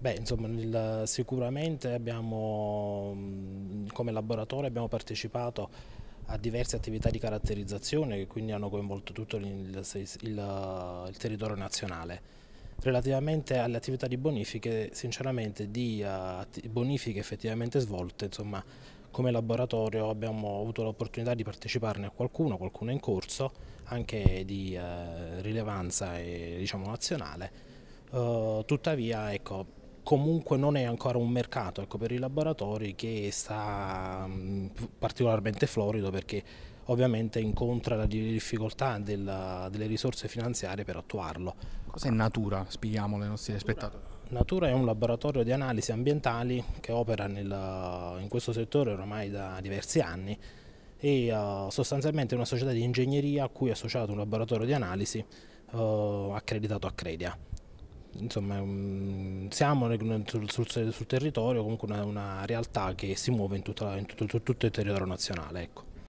Beh, insomma, il, sicuramente abbiamo, come laboratorio abbiamo partecipato a diverse attività di caratterizzazione che quindi hanno coinvolto tutto il, il, il territorio nazionale. Relativamente alle attività di bonifiche, sinceramente di uh, bonifiche effettivamente svolte, insomma, come laboratorio abbiamo avuto l'opportunità di parteciparne a qualcuno, qualcuno in corso, anche di uh, rilevanza e, diciamo, nazionale. Uh, tuttavia, ecco, comunque non è ancora un mercato ecco, per i laboratori che sta mm, particolarmente florido perché ovviamente incontra la difficoltà della, delle risorse finanziarie per attuarlo. Cos'è Natura? Spieghiamo le nostre spettatori. Natura è un laboratorio di analisi ambientali che opera nel, in questo settore ormai da diversi anni e uh, sostanzialmente è una società di ingegneria a cui è associato un laboratorio di analisi uh, accreditato a Credia insomma, siamo sul, sul, sul territorio comunque una, una, realtà che si muove in, tutta, in tutto, tutto, il territorio nazionale. Ecco.